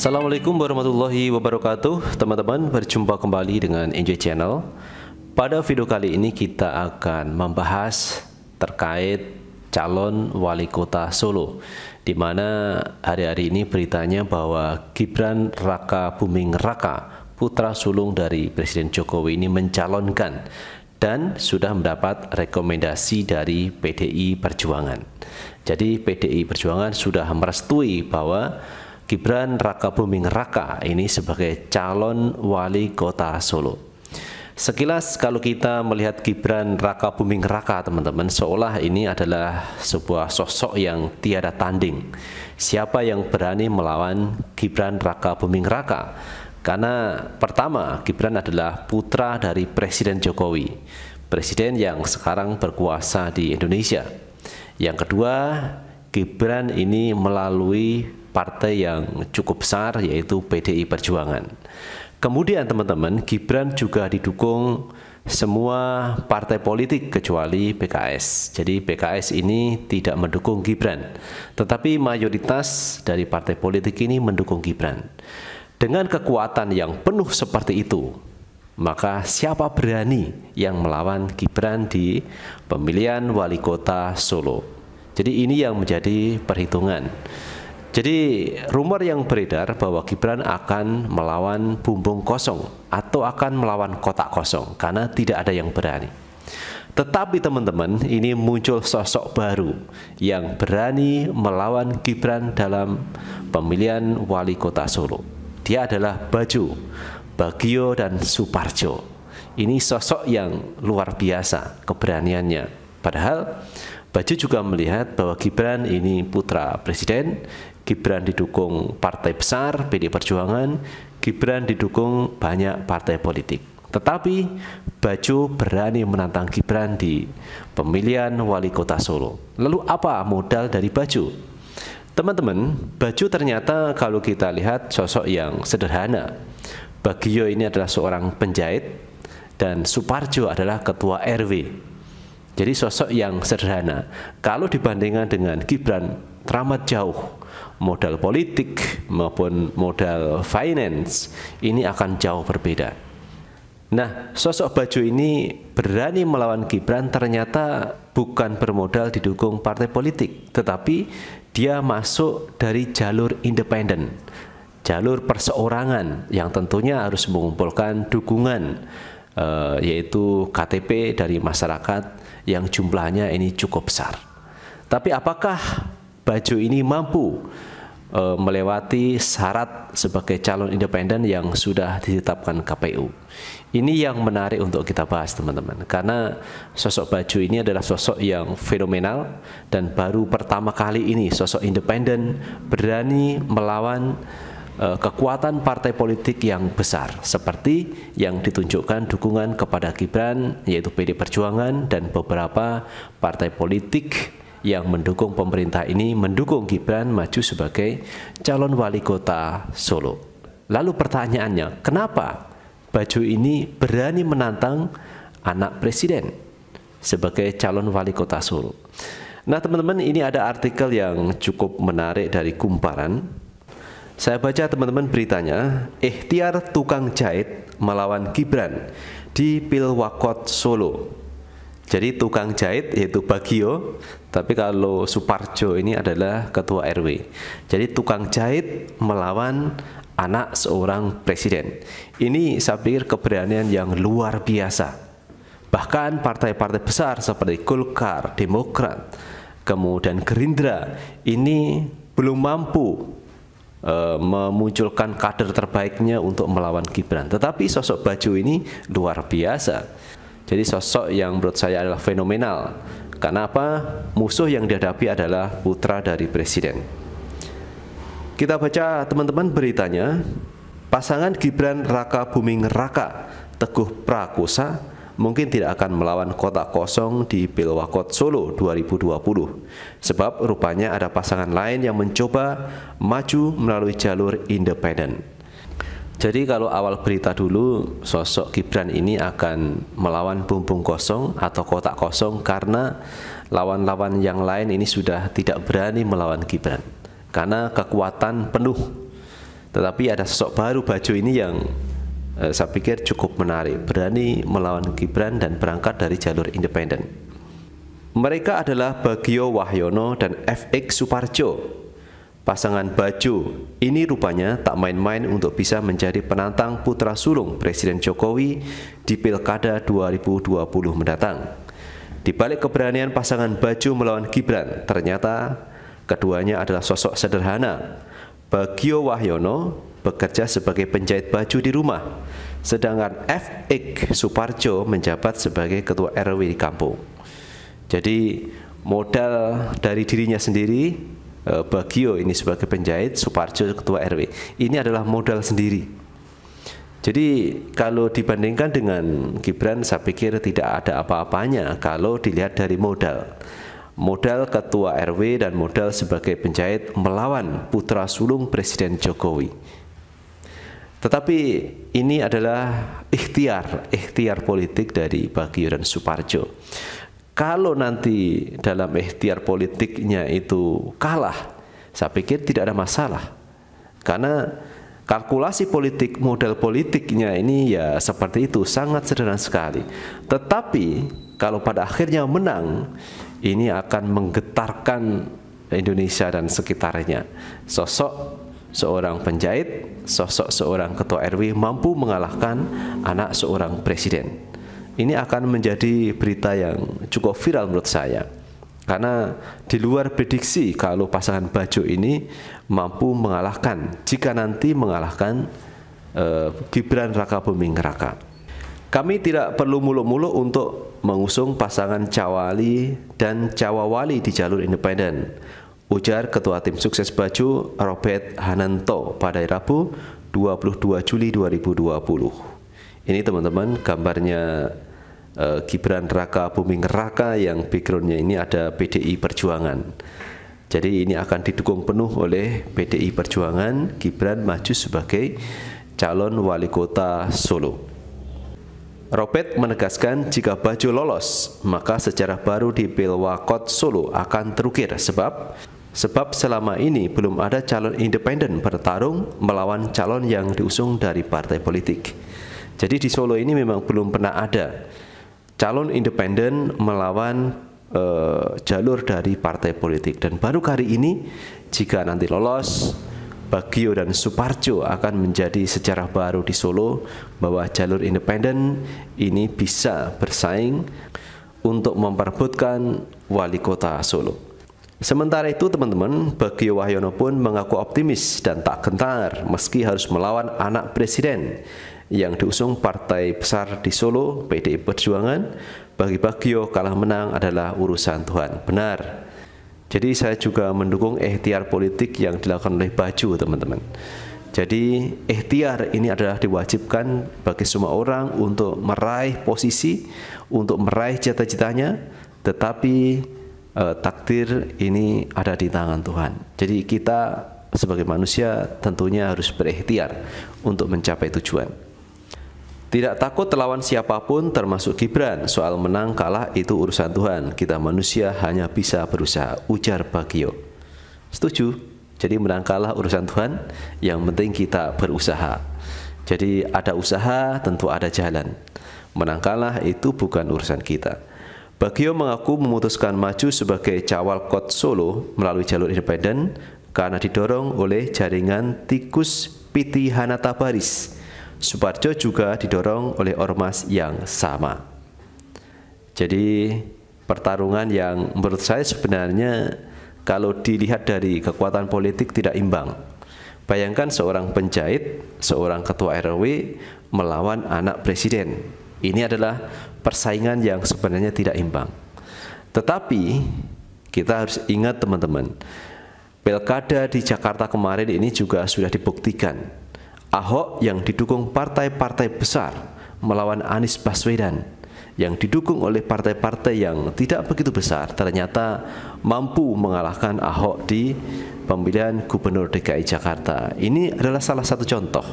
Assalamualaikum warahmatullahi wabarakatuh Teman-teman berjumpa kembali dengan NJ Channel Pada video kali ini kita akan membahas terkait calon wali kota Solo di mana hari-hari ini beritanya bahwa Gibran Raka Buming Raka putra sulung dari Presiden Jokowi ini mencalonkan dan sudah mendapat rekomendasi dari PDI Perjuangan. Jadi PDI Perjuangan sudah merestui bahwa Gibran Raka Buming Raka ini sebagai calon wali kota Solo. Sekilas kalau kita melihat Gibran Raka Buming Raka teman-teman seolah ini adalah sebuah sosok yang tiada tanding. Siapa yang berani melawan Gibran Raka Buming Raka? Karena pertama Gibran adalah putra dari Presiden Jokowi, presiden yang sekarang berkuasa di Indonesia. Yang kedua, Gibran ini melalui partai yang cukup besar yaitu PDI Perjuangan. Kemudian teman-teman, Gibran juga didukung semua partai politik kecuali PKS. Jadi PKS ini tidak mendukung Gibran, tetapi mayoritas dari partai politik ini mendukung Gibran. Dengan kekuatan yang penuh seperti itu, maka siapa berani yang melawan Gibran di pemilihan wali kota Solo? Jadi ini yang menjadi perhitungan. Jadi rumor yang beredar bahwa Gibran akan melawan bumbung kosong atau akan melawan kotak kosong karena tidak ada yang berani. Tetapi teman-teman, ini muncul sosok baru yang berani melawan Gibran dalam pemilihan wali kota Solo. Dia adalah Baju Bagio dan Suparjo. Ini sosok yang luar biasa keberaniannya. Padahal Baju juga melihat bahwa Gibran ini putra presiden, Gibran didukung partai besar PD Perjuangan, Gibran didukung banyak partai politik. Tetapi Baju berani menantang Gibran di pemilihan wali kota Solo. Lalu apa modal dari Baju? Teman-teman, Baju ternyata kalau kita lihat sosok yang sederhana. Bagio ini adalah seorang penjahit dan Suparjo adalah ketua RW jadi sosok yang sederhana. Kalau dibandingkan dengan Gibran teramat jauh modal politik maupun modal finance ini akan jauh berbeda. Nah, sosok baju ini berani melawan Gibran ternyata bukan bermodal didukung partai politik, tetapi dia masuk dari jalur independen, jalur perseorangan yang tentunya harus mengumpulkan dukungan e, yaitu KTP dari masyarakat yang jumlahnya ini cukup besar. Tapi apakah baju ini mampu e, melewati syarat sebagai calon independen yang sudah ditetapkan KPU? Ini yang menarik untuk kita bahas teman-teman karena sosok baju ini adalah sosok yang fenomenal dan baru pertama kali ini sosok independen berani melawan Eh, kekuatan partai politik yang besar seperti yang ditunjukkan dukungan kepada Gibran yaitu PD Perjuangan dan beberapa partai politik yang mendukung pemerintah ini mendukung Gibran maju sebagai calon wali kota Solo. Lalu pertanyaannya, kenapa Baju ini berani menantang anak presiden sebagai calon wali kota Solo? Nah teman-teman ini ada artikel yang cukup menarik dari Kumparan saya baca teman-teman beritanya, ikhtiar tukang jahit melawan Gibran di Pilwakot Solo. Jadi tukang jahit yaitu Bagio, tapi kalau Suparjo ini adalah ketua RW. Jadi tukang jahit melawan anak seorang presiden. Ini saya pikir keberanian yang luar biasa. Bahkan partai-partai besar seperti Golkar, Demokrat, kemudian Gerindra ini belum mampu E, memunculkan kader terbaiknya untuk melawan Gibran. Tetapi sosok Baju ini luar biasa. Jadi sosok yang menurut saya adalah fenomenal. Karena apa? Musuh yang dihadapi adalah putra dari presiden. Kita baca teman-teman beritanya. Pasangan Gibran Raka Buming Raka Teguh Prakosa mungkin tidak akan melawan kotak kosong di Pilwakot Solo 2020. Sebab rupanya ada pasangan lain yang mencoba maju melalui jalur independen. Jadi kalau awal berita dulu sosok Gibran ini akan melawan bumbung kosong atau kotak kosong karena lawan-lawan yang lain ini sudah tidak berani melawan Gibran karena kekuatan penuh. Tetapi ada sosok baru Baju ini yang Eh, saya pikir cukup menarik, berani melawan Gibran dan berangkat dari jalur independen. Mereka adalah Bagio Wahyono dan FX Suparjo. Pasangan baju ini rupanya tak main-main untuk bisa menjadi penantang putra sulung Presiden Jokowi di Pilkada 2020 mendatang. Di balik keberanian pasangan baju melawan Gibran, ternyata keduanya adalah sosok sederhana. Bagio Wahyono bekerja sebagai penjahit baju di rumah, sedangkan FX Suparjo menjabat sebagai ketua RW di kampung. Jadi modal dari dirinya sendiri e, Bagio ini sebagai penjahit, Suparjo ketua RW. Ini adalah modal sendiri. Jadi kalau dibandingkan dengan Gibran saya pikir tidak ada apa-apanya kalau dilihat dari modal. Modal ketua RW dan modal sebagai penjahit melawan putra sulung Presiden Jokowi. Tetapi ini adalah ikhtiar, ikhtiar politik dari Bagio dan Suparjo. Kalau nanti dalam ikhtiar politiknya itu kalah, saya pikir tidak ada masalah. Karena kalkulasi politik, modal politiknya ini ya seperti itu, sangat sederhana sekali. Tetapi kalau pada akhirnya menang, ini akan menggetarkan Indonesia dan sekitarnya. Sosok seorang penjahit, sosok seorang ketua RW mampu mengalahkan anak seorang presiden. Ini akan menjadi berita yang cukup viral menurut saya. Karena di luar prediksi kalau pasangan baju ini mampu mengalahkan jika nanti mengalahkan e, Gibran Raka Buming Raka. Kami tidak perlu muluk-muluk untuk mengusung pasangan Cawali dan Cawawali di jalur independen ujar Ketua Tim Sukses Baju Robert Hananto pada Rabu 22 Juli 2020. Ini teman-teman gambarnya eh, Gibran Raka Buming Raka yang backgroundnya ini ada PDI Perjuangan. Jadi ini akan didukung penuh oleh PDI Perjuangan, Gibran maju sebagai calon wali kota Solo. Robert menegaskan jika Baju lolos, maka sejarah baru di Pilwakot Solo akan terukir sebab Sebab selama ini belum ada calon independen bertarung melawan calon yang diusung dari partai politik. Jadi di Solo ini memang belum pernah ada calon independen melawan e, jalur dari partai politik dan baru kali ini jika nanti lolos Bagio dan Suparjo akan menjadi sejarah baru di Solo bahwa jalur independen ini bisa bersaing untuk memperbutkan wali kota Solo. Sementara itu teman-teman, Bagio Wahyono pun mengaku optimis dan tak gentar meski harus melawan anak presiden yang diusung partai besar di Solo, PDI Perjuangan, bagi Bagio kalah menang adalah urusan Tuhan. Benar. Jadi saya juga mendukung ikhtiar politik yang dilakukan oleh Baju, teman-teman. Jadi ikhtiar ini adalah diwajibkan bagi semua orang untuk meraih posisi, untuk meraih cita-citanya, tetapi eh, takdir ini ada di tangan Tuhan. Jadi kita sebagai manusia tentunya harus berikhtiar untuk mencapai tujuan. Tidak takut terlawan siapapun termasuk Gibran, soal menang kalah itu urusan Tuhan. Kita manusia hanya bisa berusaha, ujar Bagio. Setuju? Jadi menang kalah urusan Tuhan, yang penting kita berusaha. Jadi ada usaha tentu ada jalan. Menang kalah itu bukan urusan kita. Bagio mengaku memutuskan maju sebagai cawal kota Solo melalui jalur independen karena didorong oleh jaringan tikus Piti Hanata Baris. Suparjo juga didorong oleh ormas yang sama. Jadi pertarungan yang menurut saya sebenarnya kalau dilihat dari kekuatan politik tidak imbang. Bayangkan seorang penjahit, seorang ketua RW melawan anak presiden ini adalah persaingan yang sebenarnya tidak imbang. Tetapi kita harus ingat teman-teman, pilkada di Jakarta kemarin ini juga sudah dibuktikan. Ahok yang didukung partai-partai besar melawan Anies Baswedan yang didukung oleh partai-partai yang tidak begitu besar ternyata mampu mengalahkan Ahok di pemilihan Gubernur DKI Jakarta. Ini adalah salah satu contoh.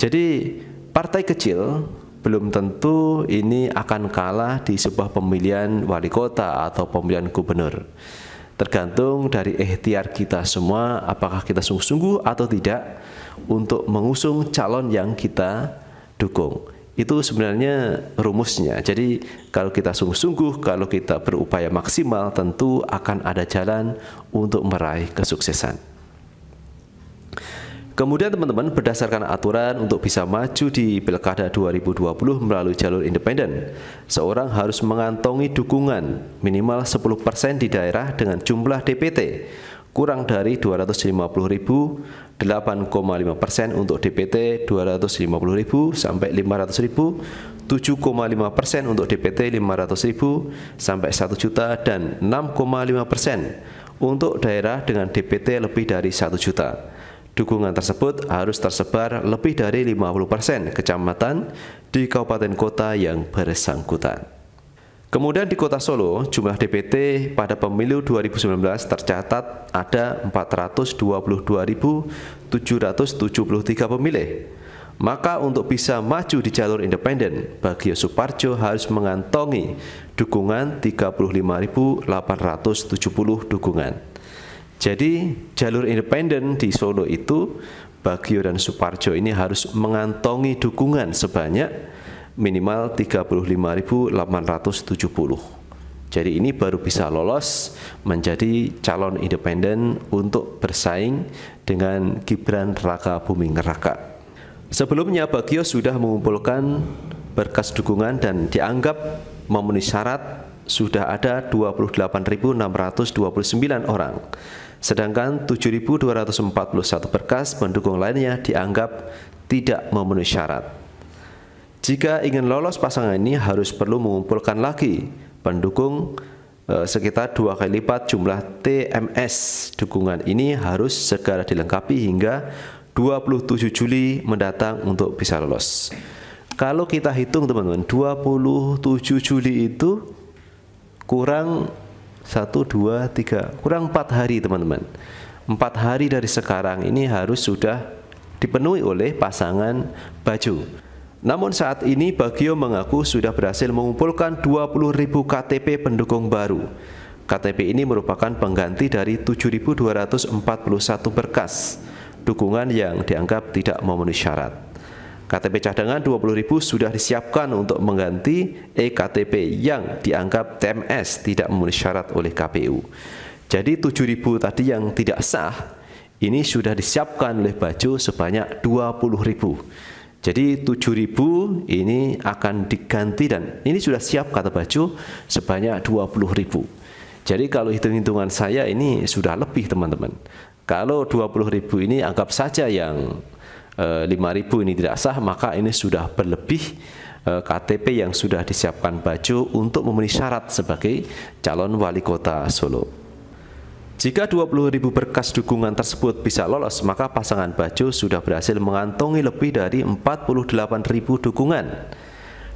Jadi partai kecil belum tentu ini akan kalah di sebuah pemilihan wali kota atau pemilihan gubernur. Tergantung dari ikhtiar kita semua, apakah kita sungguh-sungguh atau tidak untuk mengusung calon yang kita dukung. Itu sebenarnya rumusnya. Jadi kalau kita sungguh-sungguh, kalau kita berupaya maksimal, tentu akan ada jalan untuk meraih kesuksesan. Kemudian teman-teman berdasarkan aturan untuk bisa maju di Pilkada 2020 melalui jalur independen, seorang harus mengantongi dukungan minimal 10% di daerah dengan jumlah DPT kurang dari 250.000, 8,5% untuk DPT 250.000 sampai 500.000, 7,5% untuk DPT 500.000 sampai 1 juta dan 6,5% untuk daerah dengan DPT lebih dari 1 juta. Dukungan tersebut harus tersebar lebih dari 50% kecamatan di kabupaten kota yang bersangkutan. Kemudian di kota Solo, jumlah DPT pada pemilu 2019 tercatat ada 422.773 pemilih. Maka untuk bisa maju di jalur independen, Bagio Suparjo harus mengantongi dukungan 35.870 dukungan. Jadi jalur independen di Solo itu Bagio dan Suparjo ini harus mengantongi dukungan sebanyak minimal 35.870. Jadi ini baru bisa lolos menjadi calon independen untuk bersaing dengan Gibran Raka Buming Raka. Sebelumnya Bagio sudah mengumpulkan berkas dukungan dan dianggap memenuhi syarat sudah ada 28.629 orang Sedangkan 7.241 berkas pendukung lainnya dianggap tidak memenuhi syarat. Jika ingin lolos pasangan ini harus perlu mengumpulkan lagi pendukung e, sekitar dua kali lipat jumlah TMS. Dukungan ini harus segera dilengkapi hingga 27 Juli mendatang untuk bisa lolos. Kalau kita hitung teman-teman, 27 Juli itu kurang satu dua tiga kurang empat hari teman-teman empat hari dari sekarang ini harus sudah dipenuhi oleh pasangan baju namun saat ini Bagio mengaku sudah berhasil mengumpulkan ribu KTP pendukung baru KTP ini merupakan pengganti dari 7.241 berkas dukungan yang dianggap tidak memenuhi syarat KTP cadangan 20.000 sudah disiapkan untuk mengganti eKTP yang dianggap TMS tidak memenuhi syarat oleh KPU. Jadi 7.000 tadi yang tidak sah ini sudah disiapkan oleh Baju sebanyak 20.000. Jadi 7.000 ini akan diganti dan ini sudah siap kata Baju sebanyak 20.000. Jadi kalau hitung-hitungan saya ini sudah lebih teman-teman. Kalau 20.000 ini anggap saja yang 5.000 eh, ini tidak sah maka ini sudah berlebih eh, KTP yang sudah disiapkan baju untuk memenuhi syarat sebagai calon wali kota Solo. Jika 20.000 berkas dukungan tersebut bisa lolos, maka pasangan baju sudah berhasil mengantongi lebih dari 48.000 dukungan.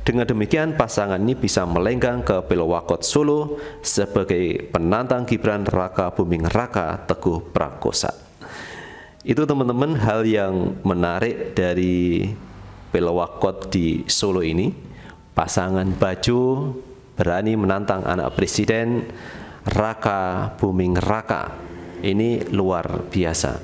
Dengan demikian, pasangan ini bisa melenggang ke pilwakot Solo sebagai penantang Gibran Raka Buming Raka Teguh Prakosa. Itu teman-teman hal yang menarik dari Pelawakot di Solo ini. Pasangan baju berani menantang anak presiden Raka Buming Raka. Ini luar biasa.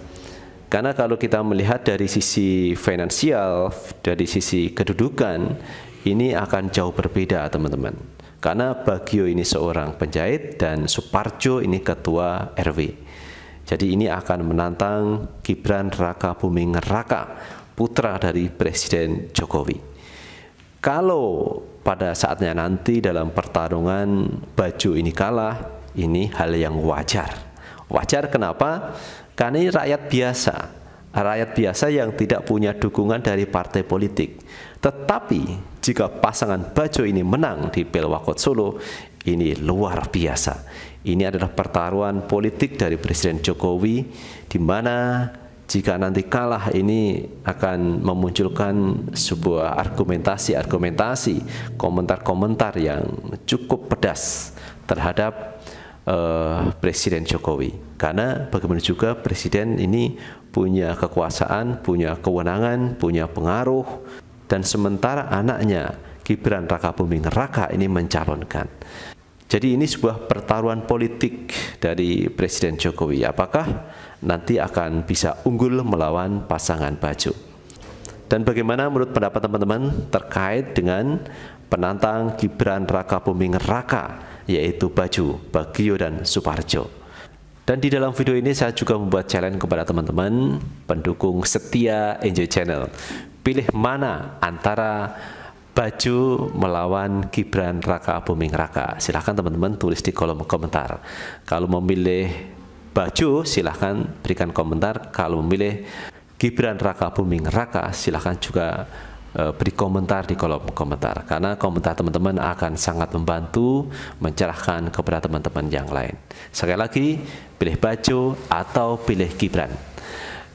Karena kalau kita melihat dari sisi finansial, dari sisi kedudukan, ini akan jauh berbeda teman-teman. Karena Bagio ini seorang penjahit dan Suparjo ini ketua RW. Jadi ini akan menantang Gibran Raka Buming Raka, putra dari Presiden Jokowi. Kalau pada saatnya nanti dalam pertarungan baju ini kalah, ini hal yang wajar. Wajar kenapa? Karena ini rakyat biasa, rakyat biasa yang tidak punya dukungan dari partai politik. Tetapi jika pasangan baju ini menang di Pilwakot Solo, ini luar biasa. Ini adalah pertaruhan politik dari Presiden Jokowi di mana jika nanti kalah ini akan memunculkan sebuah argumentasi-argumentasi, komentar-komentar yang cukup pedas terhadap uh, Presiden Jokowi. Karena bagaimana juga Presiden ini punya kekuasaan, punya kewenangan, punya pengaruh, dan sementara anaknya Gibran Raka Buming Raka ini mencalonkan. Jadi ini sebuah pertaruhan politik dari Presiden Jokowi. Apakah nanti akan bisa unggul melawan pasangan baju? Dan bagaimana menurut pendapat teman-teman terkait dengan penantang Gibran Raka Buming Raka yaitu Baju, Bagio dan Suparjo. Dan di dalam video ini saya juga membuat challenge kepada teman-teman pendukung setia Enjoy Channel. Pilih mana antara baju melawan Gibran Raka Buming Raka. Silahkan teman-teman tulis di kolom komentar. Kalau memilih baju silahkan berikan komentar. Kalau memilih Gibran Raka Buming Raka silahkan juga eh, beri komentar di kolom komentar karena komentar teman-teman akan sangat membantu mencerahkan kepada teman-teman yang lain. Sekali lagi, pilih baju atau pilih Gibran.